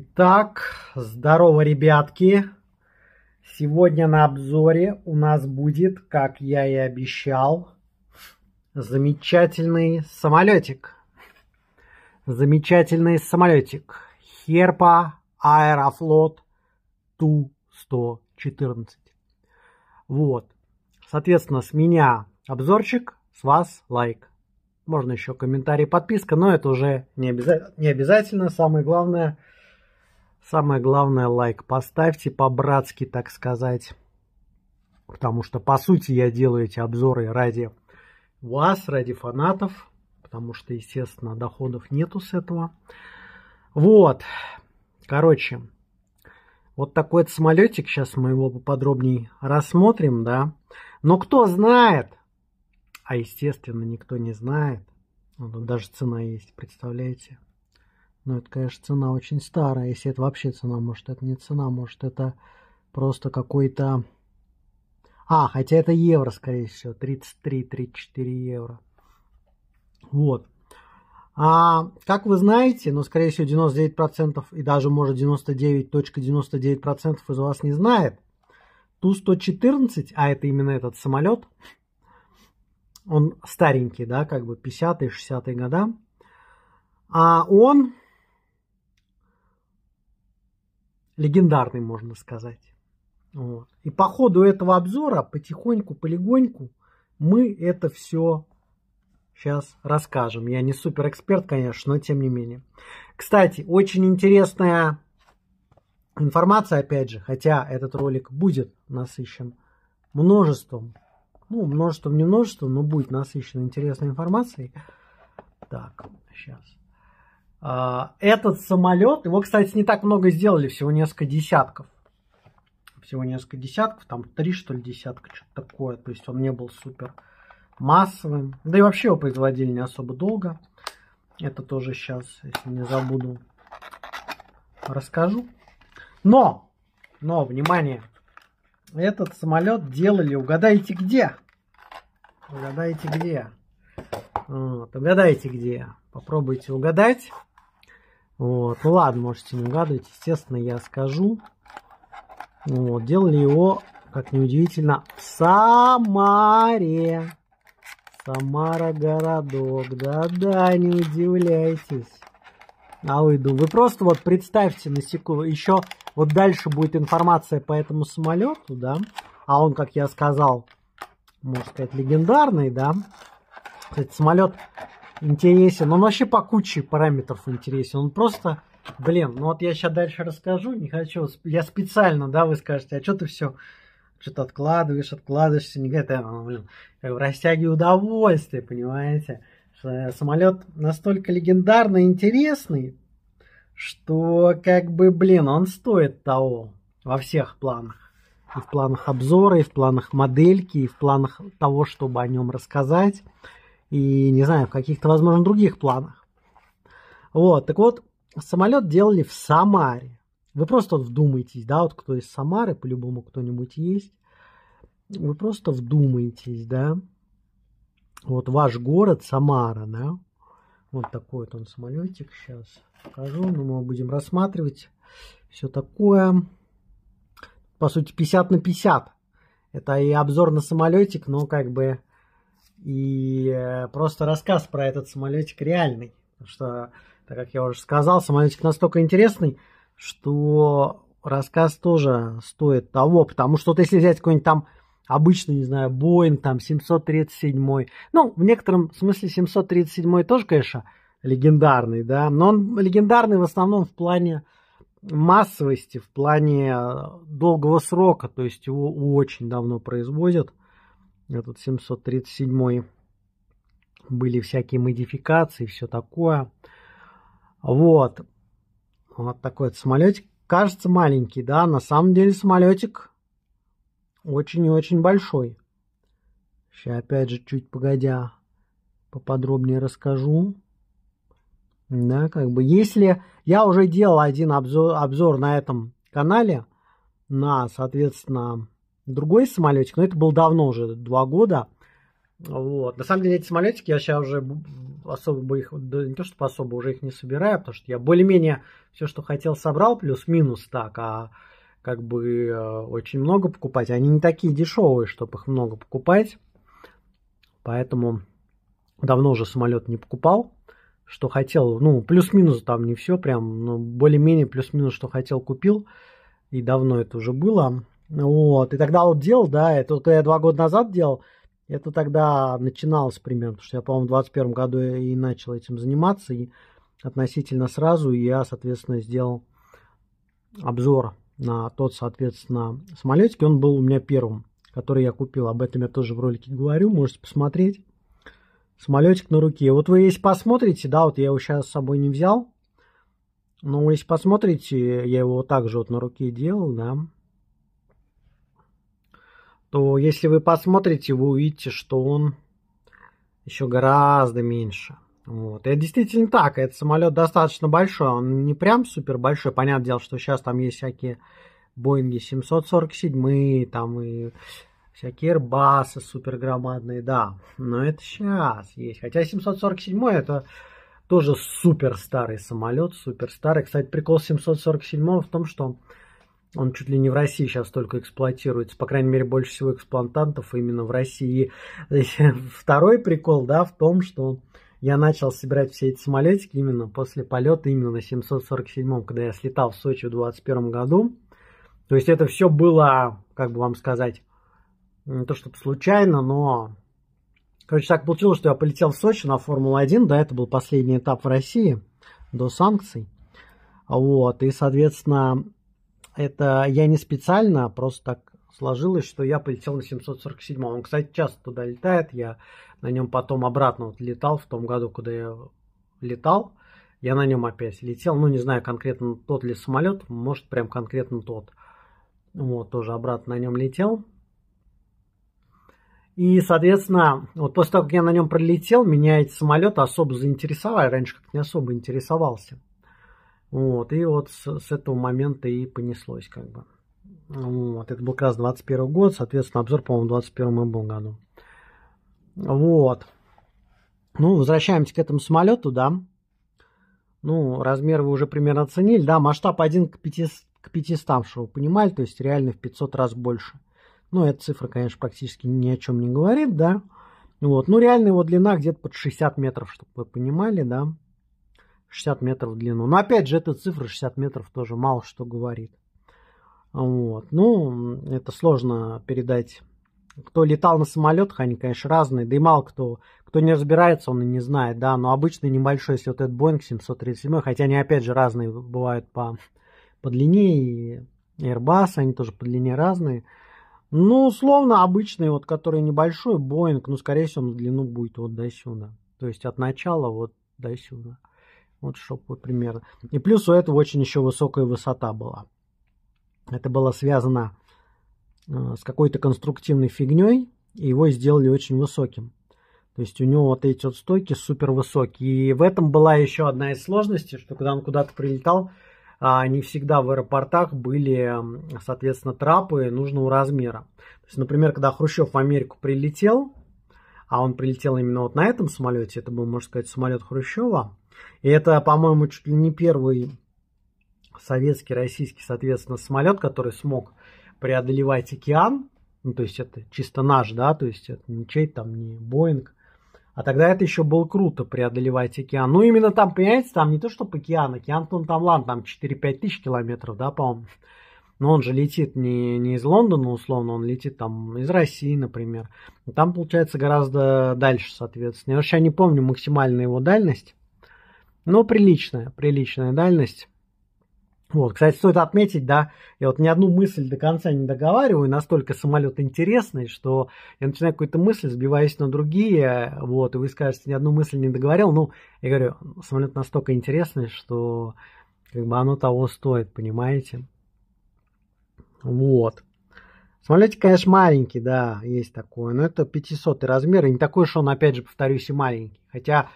Итак, здорово, ребятки! Сегодня на обзоре у нас будет, как я и обещал, замечательный самолетик. Замечательный самолетик. Херпа Аэрофлот Ту-114. Вот. Соответственно, с меня обзорчик, с вас лайк. Можно еще комментарий, подписка, но это уже не, обяза- не обязательно. Самое главное – Самое главное, лайк поставьте по-братски, так сказать. Потому что, по сути, я делаю эти обзоры ради вас, ради фанатов. Потому что, естественно, доходов нету с этого. Вот. Короче, вот такой вот самолетик. Сейчас мы его поподробнее рассмотрим, да. Но кто знает? А, естественно, никто не знает. Ну, даже цена есть, представляете? Но ну, это, конечно, цена очень старая, если это вообще цена, может, это не цена, может, это просто какой-то... А, хотя это евро, скорее всего, 33-34 евро. Вот. А, как вы знаете, но, ну, скорее всего, 99% и даже, может, 99.99% .99 из вас не знает, Ту-114, а это именно этот самолет, он старенький, да, как бы 50-е, 60-е года, а он легендарный, можно сказать. Вот. И по ходу этого обзора потихоньку, полигоньку мы это все сейчас расскажем. Я не супер эксперт, конечно, но тем не менее. Кстати, очень интересная информация, опять же, хотя этот ролик будет насыщен множеством, ну, множеством, не множеством, но будет насыщен интересной информацией. Так, сейчас. А, этот самолет, его, кстати, не так много сделали, всего несколько десятков. Всего несколько десятков, там три, что ли, десятка, что-то такое. То есть он не был супер массовым. Да и вообще его производили не особо долго. Это тоже сейчас, если не забуду, расскажу. Но, но, внимание, этот самолет делали, угадайте где? Угадайте где? Вот, угадайте где? Попробуйте угадать. Вот. Ну ладно, можете не угадывать, естественно, я скажу. Вот. Делали его, как неудивительно, в Самаре. Самара городок. Да-да, не удивляйтесь. А вы думаете, вы просто вот представьте на секунду, еще вот дальше будет информация по этому самолету, да, а он, как я сказал, можно сказать, легендарный, да. Кстати, самолет интересен. Он вообще по куче параметров интересен. Он просто, блин, ну вот я сейчас дальше расскажу, не хочу, я специально, да, вы скажете, а что ты все что-то откладываешь, откладываешься, не говорит, «Э, ну, блин, как бы растягиваю удовольствие, понимаете? Э, Самолет настолько легендарный, интересный, что как бы, блин, он стоит того во всех планах. И в планах обзора, и в планах модельки, и в планах того, чтобы о нем рассказать и, не знаю, в каких-то, возможно, других планах. Вот, так вот, самолет делали в Самаре. Вы просто вот вдумайтесь, да, вот кто из Самары, по-любому кто-нибудь есть. Вы просто вдумайтесь, да. Вот ваш город Самара, да. Вот такой вот он самолетик сейчас покажу, но ну, мы будем рассматривать все такое. По сути, 50 на 50. Это и обзор на самолетик, но как бы и э, просто рассказ про этот самолетик реальный. Потому что, так как я уже сказал, самолетик настолько интересный, что рассказ тоже стоит того. Потому что вот если взять какой-нибудь там обычный, не знаю, Боинг там 737, ну, в некотором смысле 737 тоже, конечно, легендарный, да, но он легендарный в основном в плане массовости, в плане э, долгого срока, то есть его очень давно производят этот 737 были всякие модификации, все такое. Вот. Вот такой вот самолетик. Кажется маленький, да, на самом деле самолетик очень и очень большой. Сейчас опять же чуть погодя поподробнее расскажу. Да, как бы, если я уже делал один обзор, обзор на этом канале, на, соответственно, другой самолетик, но это было давно уже, два года. Вот. На самом деле эти самолетики я сейчас уже особо бы их, да, не то чтобы особо уже их не собираю, потому что я более-менее все, что хотел, собрал, плюс-минус так, а как бы э, очень много покупать. Они не такие дешевые, чтобы их много покупать, поэтому давно уже самолет не покупал, что хотел, ну, плюс-минус там не все прям, но более-менее плюс-минус, что хотел, купил, и давно это уже было. Вот. И тогда вот делал, да, это вот я два года назад делал, это тогда начиналось примерно, потому что я, по-моему, в 21 году и начал этим заниматься, и относительно сразу я, соответственно, сделал обзор на тот, соответственно, самолетик. Он был у меня первым, который я купил. Об этом я тоже в ролике говорю, можете посмотреть. Самолетик на руке. Вот вы если посмотрите, да, вот я его сейчас с собой не взял, но если посмотрите, я его вот так же вот на руке делал, да, то если вы посмотрите, вы увидите, что он еще гораздо меньше. Вот. И это действительно так. Этот самолет достаточно большой. Он не прям супер большой. Понятное дело, что сейчас там есть всякие Боинги 747, там и всякие Airbus супер громадные, да. Но это сейчас есть. Хотя 747 это тоже супер старый самолет, супер старый. Кстати, прикол 747 в том, что он чуть ли не в России сейчас только эксплуатируется. По крайней мере, больше всего эксплантантов именно в России. И второй прикол, да, в том, что я начал собирать все эти самолетики именно после полета, именно на 747-м, когда я слетал в Сочи в 2021 году. То есть это все было, как бы вам сказать, не то чтобы случайно, но... Короче, так получилось, что я полетел в Сочи на Формулу-1, да, это был последний этап в России до санкций. Вот, и, соответственно, это я не специально, а просто так сложилось, что я полетел на 747. Он, кстати, часто туда летает. Я на нем потом обратно вот летал в том году, куда я летал. Я на нем опять летел. Ну, не знаю, конкретно тот ли самолет. Может, прям конкретно тот. Вот, тоже обратно на нем летел. И, соответственно, вот после того, как я на нем пролетел, меня эти самолеты особо заинтересовали. Раньше как-то не особо интересовался. Вот, и вот с, с этого момента и понеслось как бы. Вот, это был как раз 21 год, соответственно, обзор, по-моему, в 21 и был году. Вот. Ну, возвращаемся к этому самолету, да. Ну, размер вы уже примерно оценили, да, масштаб 1 к 500, к 500, что вы понимали, то есть реально в 500 раз больше. Ну, эта цифра, конечно, практически ни о чем не говорит, да. Вот, ну, реально его длина где-то под 60 метров, чтобы вы понимали, да. 60 метров в длину. Но опять же, эта цифра 60 метров тоже мало что говорит. Вот. Ну, это сложно передать. Кто летал на самолетах, они, конечно, разные. Да и мало кто, кто не разбирается, он и не знает, да. Но обычно небольшой, если вот этот Boeing 737, хотя они, опять же, разные бывают по, по длине. И Airbus, они тоже по длине разные. Ну, условно, обычный, вот, который небольшой, Boeing, ну, скорее всего, он длину будет вот до сюда. То есть от начала вот до сюда. Вот, чтобы вот примерно. И плюс у этого очень еще высокая высота была. Это было связано э, с какой-то конструктивной фигней, и его сделали очень высоким. То есть у него вот эти вот стойки супер высокие. И в этом была еще одна из сложностей, что когда он куда-то прилетал, а, не всегда в аэропортах были, соответственно, трапы нужного размера. То есть, например, когда Хрущев в Америку прилетел, а он прилетел именно вот на этом самолете, это был, можно сказать, самолет Хрущева, и это, по-моему, чуть ли не первый советский, российский, соответственно, самолет, который смог преодолевать океан. Ну, то есть это чисто наш, да, то есть это не чей там, не Боинг. А тогда это еще было круто преодолевать океан. Ну, именно там, понимаете, там не то, что океан, океан там, ну, там ладно, там 4-5 тысяч километров, да, по-моему. Но он же летит не, не из Лондона, условно, он летит там из России, например. Там, получается, гораздо дальше, соответственно. Я вообще не помню максимальную его дальность но приличная, приличная дальность. Вот, кстати, стоит отметить, да, я вот ни одну мысль до конца не договариваю, настолько самолет интересный, что я начинаю какую-то мысль, сбиваюсь на другие, вот, и вы скажете, ни одну мысль не договорил, ну, я говорю, самолет настолько интересный, что как бы оно того стоит, понимаете? Вот. Самолетик, конечно, маленький, да, есть такое, но это 500 размер, и не такой, что он, опять же, повторюсь, и маленький, хотя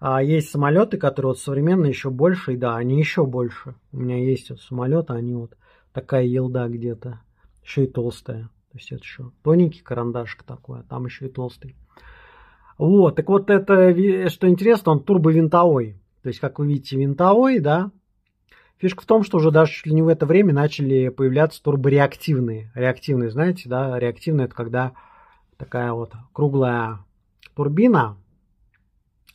а есть самолеты, которые вот современные еще больше, и да, они еще больше. У меня есть вот самолеты, они вот такая елда где-то, еще и толстая. То есть это еще тоненький карандашик такой, а там еще и толстый. Вот, так вот это, что интересно, он турбовинтовой. То есть, как вы видите, винтовой, да. Фишка в том, что уже даже чуть ли не в это время начали появляться турбореактивные. Реактивные, знаете, да, реактивные это когда такая вот круглая турбина,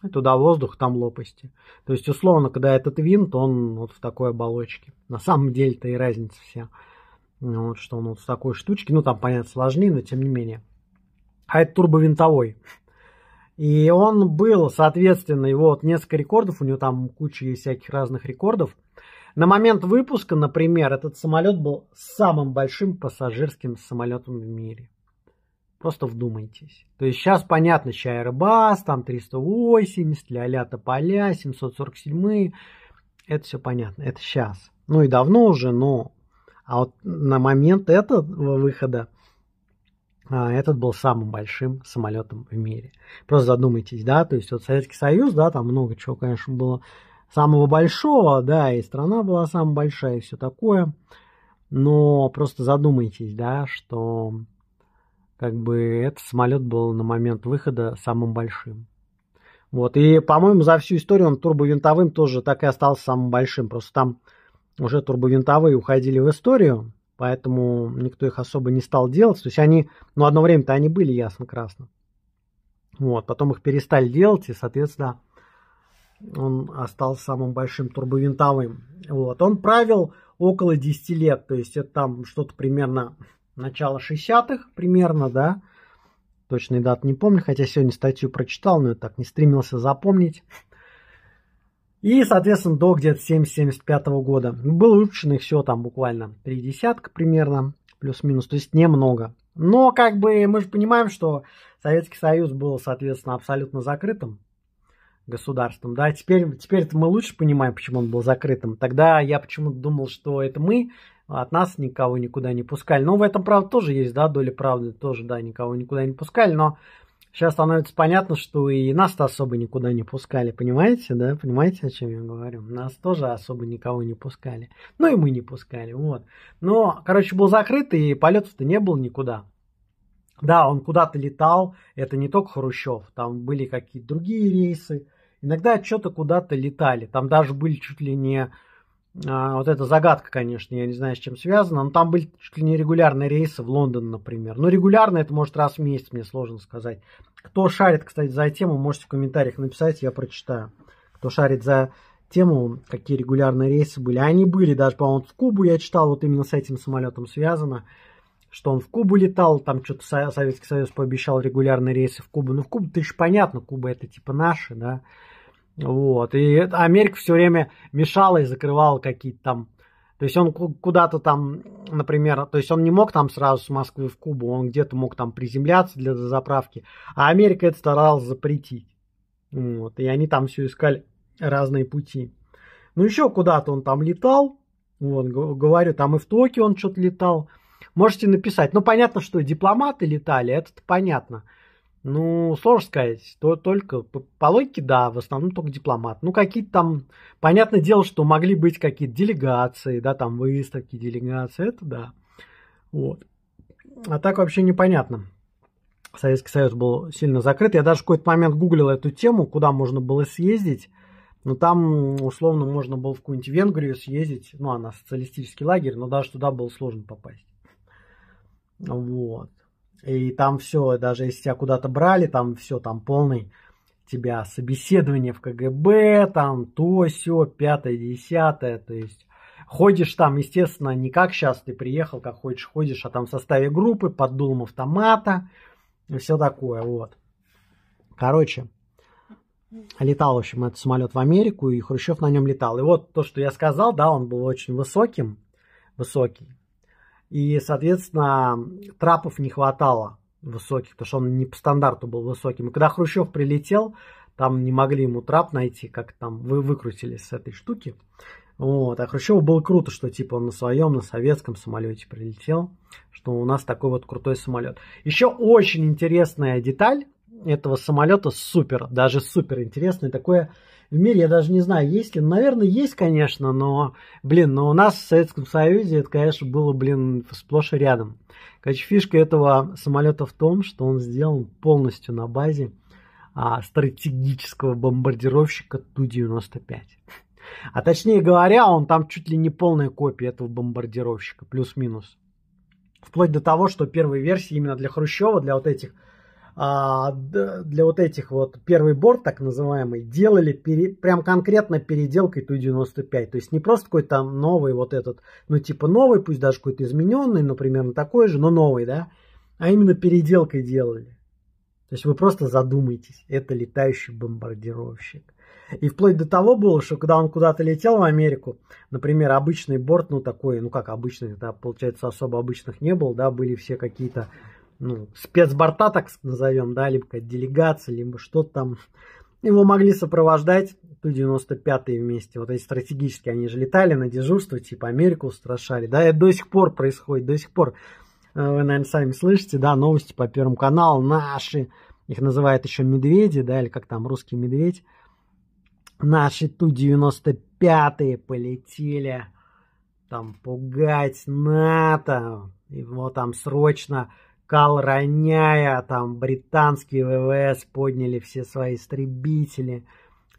туда воздух, там лопасти. То есть, условно, когда этот винт, он вот в такой оболочке. На самом деле-то и разница вся. Ну, вот, что он вот в такой штучке. Ну, там, понятно, сложнее, но тем не менее. А это турбовинтовой. И он был, соответственно, его вот несколько рекордов, у него там куча всяких разных рекордов. На момент выпуска, например, этот самолет был самым большим пассажирским самолетом в мире. Просто вдумайтесь. То есть сейчас понятно, чай Airbus, там 380, ля-ля тополя, 747. Это все понятно. Это сейчас. Ну и давно уже, но... А вот на момент этого выхода а, этот был самым большим самолетом в мире. Просто задумайтесь, да, то есть вот Советский Союз, да, там много чего, конечно, было самого большого, да, и страна была самая большая, и все такое. Но просто задумайтесь, да, что как бы этот самолет был на момент выхода самым большим. Вот, и, по-моему, за всю историю он турбовинтовым тоже так и остался самым большим. Просто там уже турбовинтовые уходили в историю, поэтому никто их особо не стал делать. То есть они, ну, одно время-то они были ясно-красно. Вот, потом их перестали делать, и, соответственно, он остался самым большим турбовинтовым. Вот, он правил около 10 лет, то есть это там что-то примерно начала 60-х примерно, да, точный дат не помню, хотя сегодня статью прочитал, но я так не стремился запомнить. И, соответственно, до где-то 70-75 года. Было выпущено их все там буквально три десятка примерно, плюс-минус, то есть немного. Но как бы мы же понимаем, что Советский Союз был, соответственно, абсолютно закрытым государством. Да, теперь, теперь мы лучше понимаем, почему он был закрытым. Тогда я почему-то думал, что это мы от нас никого никуда не пускали. Но ну, в этом, правда, тоже есть, да, доля правды, тоже, да, никого никуда не пускали, но сейчас становится понятно, что и нас-то особо никуда не пускали, понимаете, да, понимаете, о чем я говорю? Нас тоже особо никого не пускали, ну и мы не пускали, вот. Но, короче, был закрыт, и полетов-то не было никуда. Да, он куда-то летал, это не только Хрущев, там были какие-то другие рейсы, иногда что-то куда-то летали, там даже были чуть ли не а, вот это загадка, конечно, я не знаю, с чем связано, но там были чуть ли не регулярные рейсы в Лондон, например. Но ну, регулярно это может раз в месяц, мне сложно сказать. Кто шарит, кстати, за тему, можете в комментариях написать, я прочитаю. Кто шарит за тему, какие регулярные рейсы были. Они были даже, по-моему, в Кубу я читал, вот именно с этим самолетом связано, что он в Кубу летал, там что-то Советский Союз пообещал регулярные рейсы в Кубу. Ну, в Кубу, ты же понятно, Куба это типа наши, да, вот. И Америка все время мешала и закрывала какие-то там... То есть он куда-то там, например, то есть он не мог там сразу с Москвы в Кубу, он где-то мог там приземляться для заправки, а Америка это старалась запретить. Вот. И они там все искали разные пути. Ну еще куда-то он там летал, вот, говорю, там и в Токио он что-то летал. Можете написать. Ну, понятно, что дипломаты летали, это понятно. Ну, сложно сказать. То только по логике, да, в основном только дипломат. Ну, какие-то там, понятное дело, что могли быть какие-то делегации, да, там выставки, делегации, это да. Вот. А так вообще непонятно. Советский Союз был сильно закрыт. Я даже в какой-то момент гуглил эту тему, куда можно было съездить. Но там, условно, можно было в какую-нибудь Венгрию съездить. Ну, она социалистический лагерь, но даже туда было сложно попасть. Вот. И там все, даже если тебя куда-то брали, там все, там полный тебя собеседование в КГБ, там то, все, пятое, десятое, то есть ходишь там, естественно, не как сейчас ты приехал, как хочешь, ходишь, а там в составе группы, под дулом автомата и все такое, вот. Короче, летал, в общем, этот самолет в Америку, и Хрущев на нем летал. И вот то, что я сказал, да, он был очень высоким, высокий, и, соответственно, трапов не хватало высоких, потому что он не по стандарту был высоким. И когда Хрущев прилетел, там не могли ему трап найти, как там вы выкрутились с этой штуки. Вот. А Хрущеву было круто, что типа он на своем, на советском самолете прилетел, что у нас такой вот крутой самолет. Еще очень интересная деталь этого самолета, супер, даже супер интересная, такое в мире, я даже не знаю, есть ли. Ну, наверное, есть, конечно, но, блин, но у нас в Советском Союзе это, конечно, было, блин, сплошь и рядом. Короче, фишка этого самолета в том, что он сделан полностью на базе а, стратегического бомбардировщика Ту-95. А точнее говоря, он там чуть ли не полная копия этого бомбардировщика, плюс-минус. Вплоть до того, что первые версии именно для Хрущева, для вот этих а, для вот этих вот первый борт, так называемый, делали пере, прям конкретно переделкой Ту-95. То есть не просто какой-то новый вот этот, ну типа новый, пусть даже какой-то измененный, но примерно такой же, но новый, да, а именно переделкой делали. То есть вы просто задумайтесь, это летающий бомбардировщик. И вплоть до того было, что когда он куда-то летел в Америку, например, обычный борт, ну такой, ну как обычный, да, получается, особо обычных не было, да, были все какие-то ну, спецборта, так назовем, да, либо какая-то делегация, либо что-то там. Его могли сопровождать Ту-95 вместе, вот эти стратегические, они же летали на дежурство, типа Америку устрашали, да, это до сих пор происходит, до сих пор. Э, вы, наверное, сами слышите, да, новости по Первому каналу, наши, их называют еще медведи, да, или как там, русский медведь, наши Ту-95 полетели там пугать НАТО, его там срочно шкал роняя, там британские ВВС подняли все свои истребители,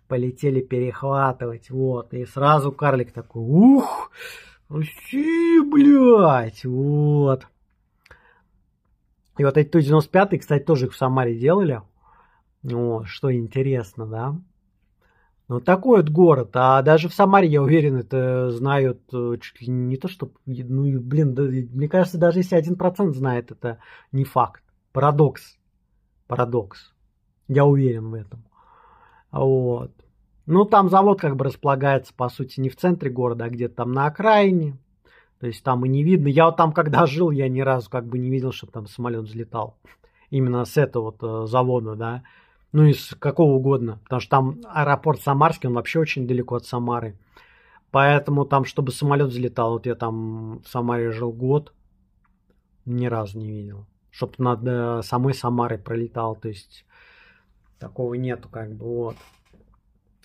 полетели перехватывать, вот. И сразу карлик такой, ух, Руси, блядь, вот. И вот эти Ту-95, кстати, тоже их в Самаре делали. Вот, что интересно, да. Ну, такой вот город. А даже в Самаре, я уверен, это знают э, чуть ли не то, что... Ну, блин, да, мне кажется, даже если один процент знает, это не факт. Парадокс. Парадокс. Я уверен в этом. Вот. Ну, там завод как бы располагается, по сути, не в центре города, а где-то там на окраине. То есть там и не видно. Я вот там, когда жил, я ни разу как бы не видел, чтобы там самолет взлетал. Именно с этого вот э, завода, да ну, из какого угодно, потому что там аэропорт Самарский, он вообще очень далеко от Самары. Поэтому там, чтобы самолет взлетал, вот я там в Самаре жил год, ни разу не видел. Чтобы над э, самой Самарой пролетал, то есть такого нету как бы, вот.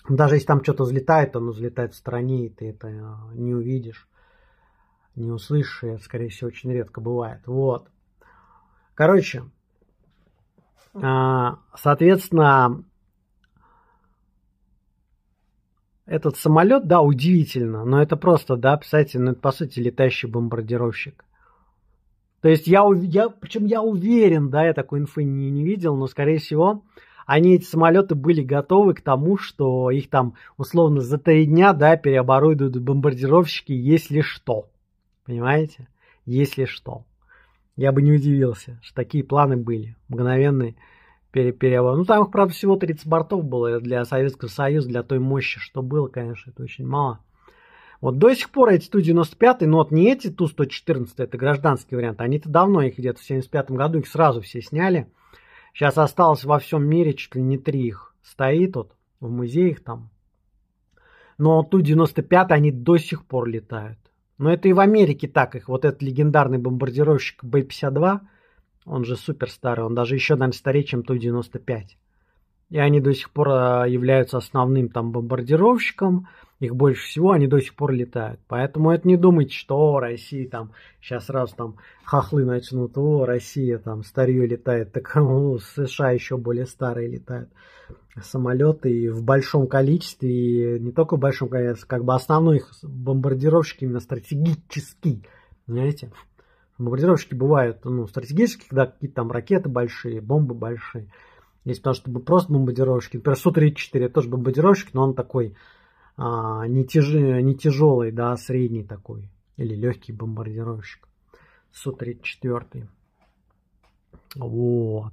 Даже если там что-то взлетает, оно взлетает в стране, и ты это э, не увидишь, не услышишь, и это, скорее всего, очень редко бывает, вот. Короче, а, соответственно, этот самолет, да, удивительно, но это просто, да, представьте, ну это по сути летающий бомбардировщик. То есть я, я причем я уверен, да, я такой инфы не, не видел, но скорее всего они, эти самолеты были готовы к тому, что их там условно за три дня, да, переоборудуют бомбардировщики, если что. Понимаете? Если что. Я бы не удивился, что такие планы были. Мгновенные пере перевод. Ну, там, правда, всего 30 бортов было для Советского Союза, для той мощи, что было, конечно, это очень мало. Вот до сих пор эти Ту-95, но вот не эти Ту-114, это гражданский вариант, они-то давно, их где-то в 75 году, их сразу все сняли. Сейчас осталось во всем мире чуть ли не три их стоит вот в музеях там. Но Ту-95 они до сих пор летают. Но это и в Америке так. Их вот этот легендарный бомбардировщик Б-52, он же супер старый, он даже еще, наверное, старее, чем Ту-95. И они до сих пор а, являются основным там бомбардировщиком. Их больше всего, они до сих пор летают. Поэтому это не думайте, что о, Россия там, сейчас сразу там хохлы начнут, о, Россия там старье летает, так ну, США еще более старые летают самолеты в большом количестве, и не только в большом количестве, а как бы основной их бомбардировщик именно стратегический, понимаете? Бомбардировщики бывают, ну, стратегические, когда какие-то там ракеты большие, бомбы большие. Есть потому что просто бомбардировщики, например, Су-34, тоже бомбардировщик, но он такой а, не, тяж... не тяжелый, да, средний такой, или легкий бомбардировщик. Су-34. Вот.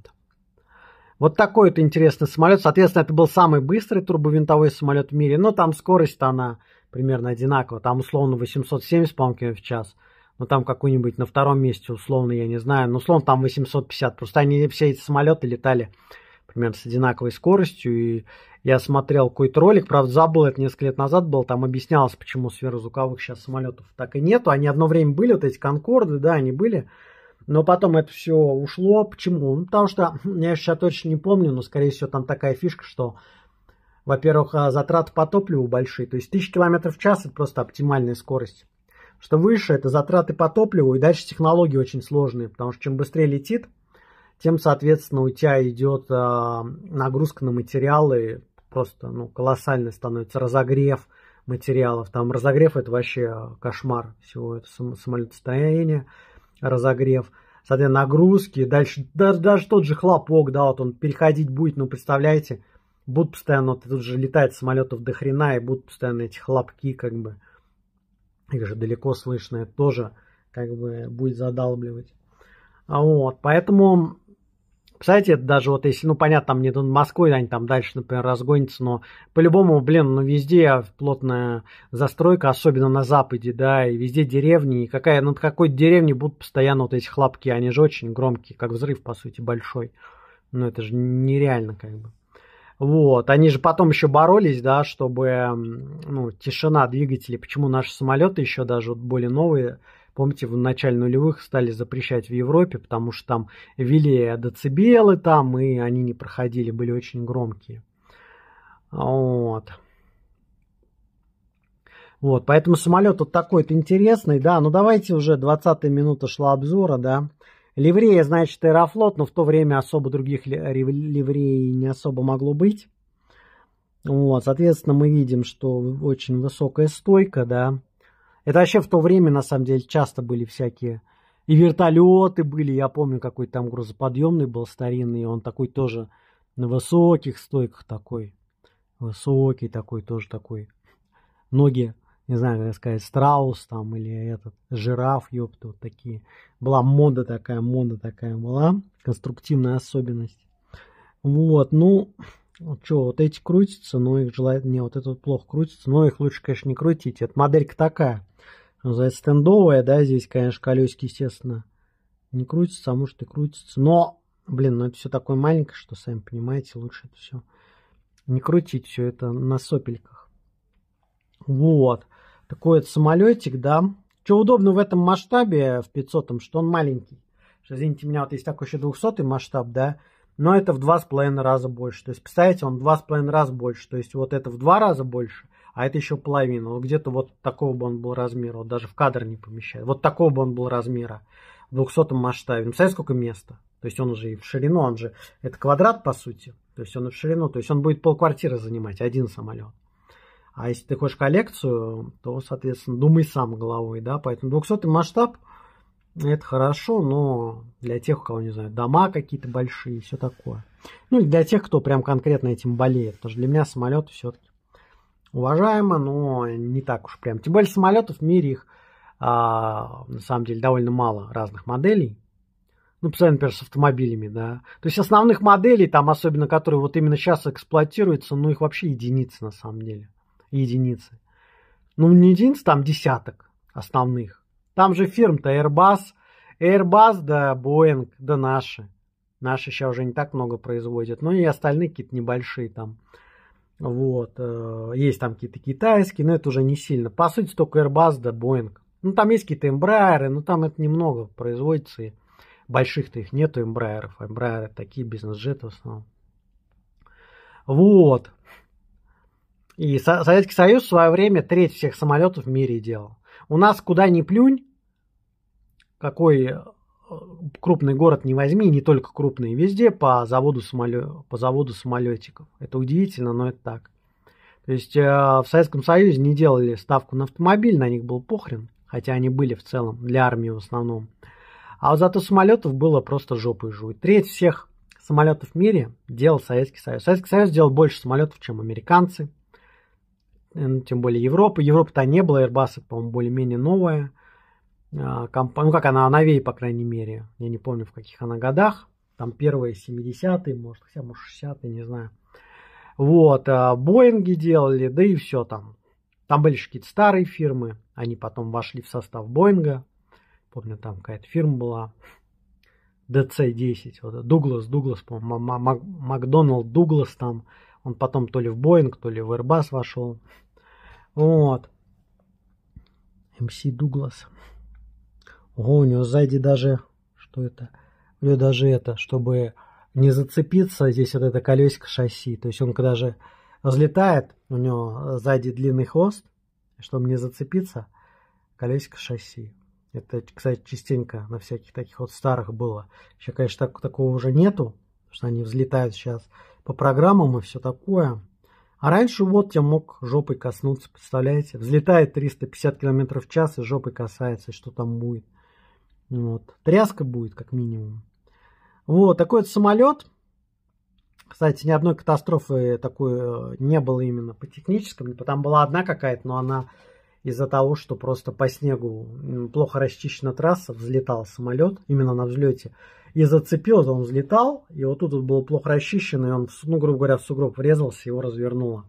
Вот такой вот интересный самолет. Соответственно, это был самый быстрый турбовинтовой самолет в мире. Но там скорость-то она примерно одинакова. Там условно 870, по-моему, в час. Ну, там какой-нибудь на втором месте, условно, я не знаю. Но условно там 850. Просто они все эти самолеты летали примерно с одинаковой скоростью. И я смотрел какой-то ролик, правда, забыл это несколько лет назад был. Там объяснялось, почему сверхзвуковых сейчас самолетов так и нету. Они одно время были, вот эти Конкорды, да, они были. Но потом это все ушло. Почему? Ну, потому что, хм, я сейчас точно не помню, но, скорее всего, там такая фишка, что, во-первых, а, затраты по топливу большие. То есть 1000 км в час – это просто оптимальная скорость. Что выше – это затраты по топливу, и дальше технологии очень сложные, потому что чем быстрее летит, тем, соответственно, у тебя идет а, нагрузка на материалы, просто ну, колоссальный становится разогрев материалов. Там разогрев – это вообще кошмар всего этого самолетостояния разогрев, соответственно, нагрузки, дальше даже, даже тот же хлопок, да, вот он переходить будет, ну, представляете, будут постоянно, вот тут же летает самолетов до хрена, и будут постоянно эти хлопки, как бы, их же далеко слышно, это тоже, как бы, будет задалбливать. А вот, поэтому кстати, это даже вот если, ну понятно, там не над Москвой, они там дальше, например, разгонятся, но по-любому, блин, ну везде плотная застройка, особенно на Западе, да, и везде деревни, и какая, над какой деревни будут постоянно вот эти хлопки, они же очень громкие, как взрыв, по сути, большой. Ну это же нереально как бы. Вот, они же потом еще боролись, да, чтобы, ну, тишина двигателей, почему наши самолеты еще даже вот более новые, Помните, в начале нулевых стали запрещать в Европе, потому что там вели децибелы там, и они не проходили, были очень громкие. Вот. Вот, поэтому самолет вот такой-то интересный, да. Ну, давайте уже 20 минута шла обзора, да. Ливрея, значит, Аэрофлот, но в то время особо других ливреей не особо могло быть. Вот, соответственно, мы видим, что очень высокая стойка, да. Это вообще в то время, на самом деле, часто были всякие и вертолеты были, я помню, какой там грузоподъемный был старинный, он такой тоже на высоких стойках такой, высокий такой, тоже такой, ноги, не знаю, как сказать, страус там или этот, жираф, ёпта, вот такие. Была мода такая, мода такая была, конструктивная особенность. Вот, ну, вот ну, что, вот эти крутятся, но их желательно... Не, вот это вот плохо крутится, но их лучше, конечно, не крутить. Это моделька такая. Называется стендовая, да, здесь, конечно, колесики, естественно, не крутятся, а может и крутятся. Но, блин, ну это все такое маленькое, что, сами понимаете, лучше это все не крутить, все это на сопельках. Вот. Такой вот самолетик, да. Что удобно в этом масштабе, в 500 м что он маленький. Что, извините меня, вот есть такой еще 200 масштаб, да, но это в два с раза больше. То есть, представляете, он в два с половиной раза больше. То есть, вот это в два раза больше, а это еще половина. Вот где-то вот такого бы он был размера, вот даже в кадр не помещает. Вот такого бы он был размера в 200 масштабе. Ну, представляете, сколько места? То есть, он уже и в ширину, он же, это квадрат, по сути. То есть, он и в ширину, то есть, он будет полквартиры занимать, один самолет. А если ты хочешь коллекцию, то, соответственно, думай сам головой, да, поэтому 200 масштаб – это хорошо, но для тех, у кого, не знаю, дома какие-то большие, все такое. Ну, или для тех, кто прям конкретно этим болеет. Потому что для меня самолеты все-таки уважаемо, но не так уж прям. Тем более самолетов в мире их, а, на самом деле, довольно мало разных моделей. Ну, постоянно, например, с автомобилями, да. То есть основных моделей, там, особенно которые вот именно сейчас эксплуатируются, ну, их вообще единицы, на самом деле. Единицы. Ну, не единицы, там десяток основных. Там же фирм-то Airbus. Airbus да Boeing да наши. Наши сейчас уже не так много производят. Ну и остальные какие-то небольшие там. Вот. Э, есть там какие-то китайские, но это уже не сильно. По сути, только Airbus да Boeing. Ну, там есть какие-то Embraer, но там это немного производится. И больших-то их нету эмбрайеров. Embraer такие бизнес-джеты в основном. Вот. И Советский Союз в свое время треть всех самолетов в мире делал. У нас куда ни плюнь, какой э, крупный город не возьми, не только крупные, везде по заводу, самолё... по заводу самолетиков. Это удивительно, но это так. То есть э, в Советском Союзе не делали ставку на автомобиль, на них был похрен, хотя они были в целом для армии в основном. А вот зато самолетов было просто жопой жуй. Треть всех самолетов в мире делал Советский Союз. Советский Союз делал больше самолетов, чем американцы, тем более Европа. Европы-то не было, Airbus, по-моему, более-менее новая – а, Комп, ну как она, новей, по крайней мере, я не помню в каких она годах, там первые 70-е, может, хотя может 60-е, не знаю. Вот, а, Боинги делали, да и все там. Там были какие-то старые фирмы, они потом вошли в состав Боинга. Помню, там какая-то фирма была, DC-10, вот, Дуглас, Дуглас, по-моему, Макдоналд Дуглас там, он потом то ли в Боинг, то ли в Airbus вошел. Вот. МС Дуглас. Ого, у него сзади даже... Что это? У него даже это, чтобы не зацепиться, здесь вот это колесико шасси. То есть он когда же взлетает, у него сзади длинный хвост, чтобы не зацепиться, колесико шасси. Это, кстати, частенько на всяких таких вот старых было. Сейчас, конечно, так, такого уже нету, что они взлетают сейчас по программам и все такое. А раньше вот я мог жопой коснуться, представляете? Взлетает 350 км в час и жопой касается, что там будет. Вот. Тряска будет, как минимум. Вот, такой вот самолет. Кстати, ни одной катастрофы такой э, не было именно по техническому. Там была одна какая-то, но она из-за того, что просто по снегу плохо расчищена трасса, взлетал самолет именно на взлете. И зацепился, он взлетал, и вот тут вот было плохо расчищено, и он, ну, грубо говоря, в сугроб врезался, его развернуло.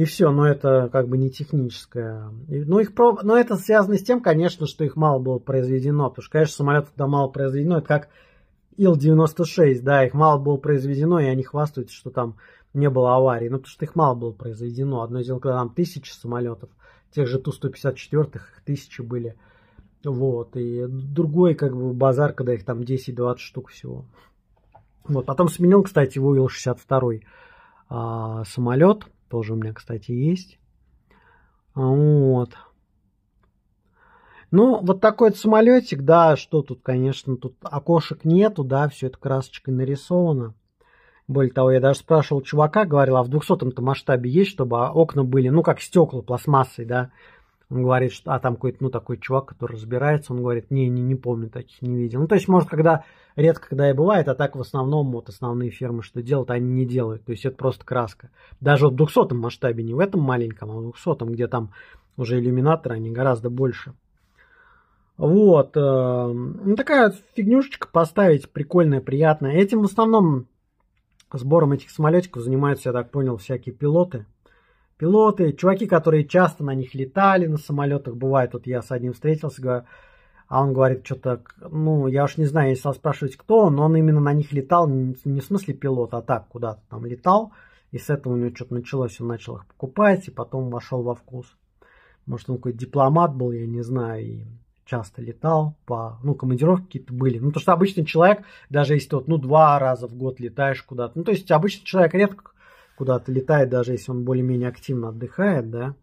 И все, но это как бы не техническое. Но, ну, их, но это связано с тем, конечно, что их мало было произведено. Потому что, конечно, самолетов да мало произведено. Ну, это как Ил-96, да, их мало было произведено, и они хвастаются, что там не было аварий. Ну, потому что их мало было произведено. Одно дело, когда там тысячи самолетов, тех же Ту-154, их тысячи были. Вот, и другой, как бы, базар, когда их там 10-20 штук всего. Вот, потом сменил, кстати, его Ил-62 а, самолет. Тоже у меня, кстати, есть. А, вот. Ну, вот такой вот самолетик, да, что тут, конечно, тут окошек нету, да, все это красочкой нарисовано. Более того, я даже спрашивал чувака, говорил, а в 200-м-то масштабе есть, чтобы окна были, ну, как стекла пластмассой, да, он говорит, что, а там какой-то, ну, такой чувак, который разбирается, он говорит, не, не, не помню таких, не видел. Ну, то есть, может, когда, редко когда и бывает, а так в основном вот основные фирмы что делают, они не делают. То есть, это просто краска. Даже вот в 200 масштабе, не в этом маленьком, а в 200 где там уже иллюминаторы, они гораздо больше. Вот. Э, ну, такая фигнюшечка поставить, прикольная, приятная. Этим в основном сбором этих самолетиков занимаются, я так понял, всякие пилоты пилоты, чуваки, которые часто на них летали, на самолетах бывает. Вот я с одним встретился, говорю, а он говорит, что-то, ну, я уж не знаю, если вас спрашивать, кто он, но он именно на них летал, не в смысле пилот, а так куда-то там летал. И с этого у него что-то началось, он начал их покупать, и потом вошел во вкус. Может, он какой-то дипломат был, я не знаю, и часто летал по, ну, командировки какие-то были. Ну, то что обычный человек, даже если ты вот, ну, два раза в год летаешь куда-то, ну, то есть обычный человек редко куда-то летает, даже если он более-менее активно отдыхает, да,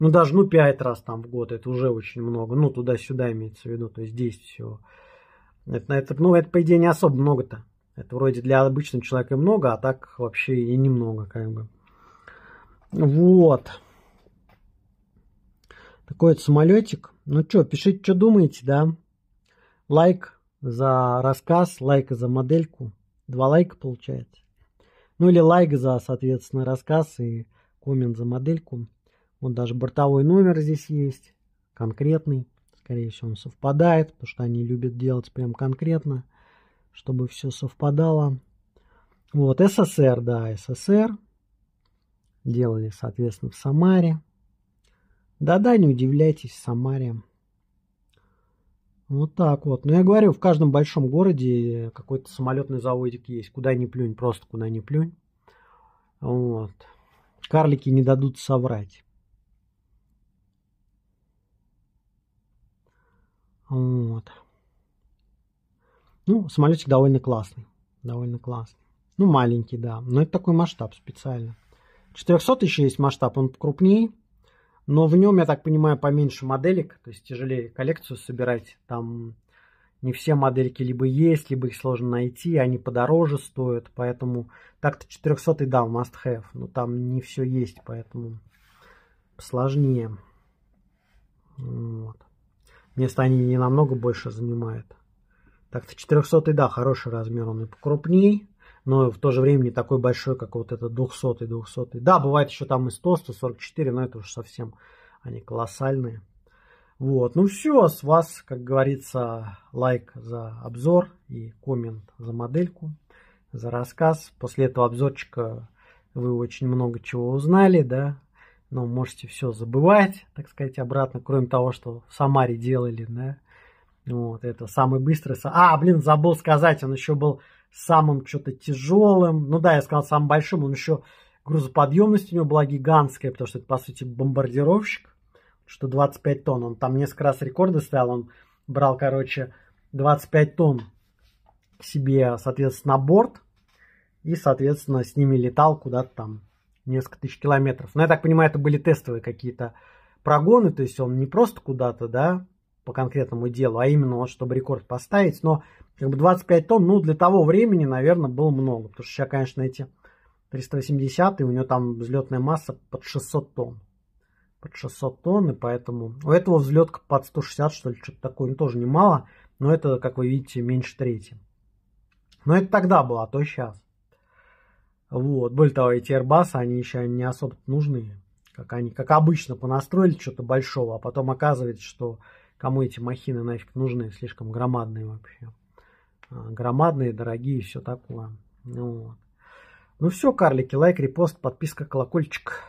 ну, даже, ну, пять раз там в год, это уже очень много, ну, туда-сюда имеется в виду, то есть здесь все Это, это, ну, это, по идее, не особо много-то. Это вроде для обычного человека много, а так вообще и немного, как бы. Вот. Такой вот самолетик. Ну что, пишите, что думаете, да? Лайк за рассказ, лайк за модельку. Два лайка получается. Ну или лайк за, соответственно, рассказ и коммент за модельку. Вот даже бортовой номер здесь есть, конкретный. Скорее всего, он совпадает, потому что они любят делать прям конкретно, чтобы все совпадало. Вот, СССР, да, СССР. Делали, соответственно, в Самаре. Да-да, не удивляйтесь, в Самаре. Вот так вот. Но ну, я говорю, в каждом большом городе какой-то самолетный заводик есть. Куда ни плюнь, просто куда ни плюнь. Вот. Карлики не дадут соврать. Вот. Ну, самолетик довольно классный. Довольно классный. Ну, маленький, да. Но это такой масштаб специально. 400 еще есть масштаб, он крупнее. Но в нем, я так понимаю, поменьше моделек, то есть тяжелее коллекцию собирать. Там не все модельки либо есть, либо их сложно найти, они подороже стоят, поэтому так-то 400 да, must have, но там не все есть, поэтому сложнее. Вот. Место они не намного больше занимают. Так-то 400 да, хороший размер, он и покрупней но в то же время не такой большой, как вот этот 200 200 Да, бывает еще там и 100, 144, но это уже совсем они колоссальные. Вот, ну все, с вас, как говорится, лайк за обзор и коммент за модельку, за рассказ. После этого обзорчика вы очень много чего узнали, да, но можете все забывать, так сказать, обратно, кроме того, что в Самаре делали, да. Вот, это самый быстрый... А, блин, забыл сказать, он еще был самым что-то тяжелым. Ну да, я сказал самым большим, он еще грузоподъемность у него была гигантская, потому что это, по сути, бомбардировщик, что 25 тонн. Он там несколько раз рекорды стоял, он брал, короче, 25 тонн к себе, соответственно, на борт и, соответственно, с ними летал куда-то там несколько тысяч километров. Но я так понимаю, это были тестовые какие-то прогоны, то есть он не просто куда-то, да, по конкретному делу, а именно вот чтобы рекорд поставить, но как бы 25 тонн, ну, для того времени, наверное, было много, потому что сейчас, конечно, эти 380, и у него там взлетная масса под 600 тонн. Под 600 тонн, и поэтому у этого взлетка под 160, что ли, что-то такое, ну, тоже немало, но это, как вы видите, меньше трети. Но это тогда было, а то сейчас. Вот, более того, эти Airbus, они еще не особо нужны, как они, как обычно, понастроили что-то большого, а потом оказывается, что Кому эти махины нафиг нужны, слишком громадные вообще. А, громадные, дорогие, все такое. Ну, вот. ну все, карлики, лайк, репост, подписка, колокольчик.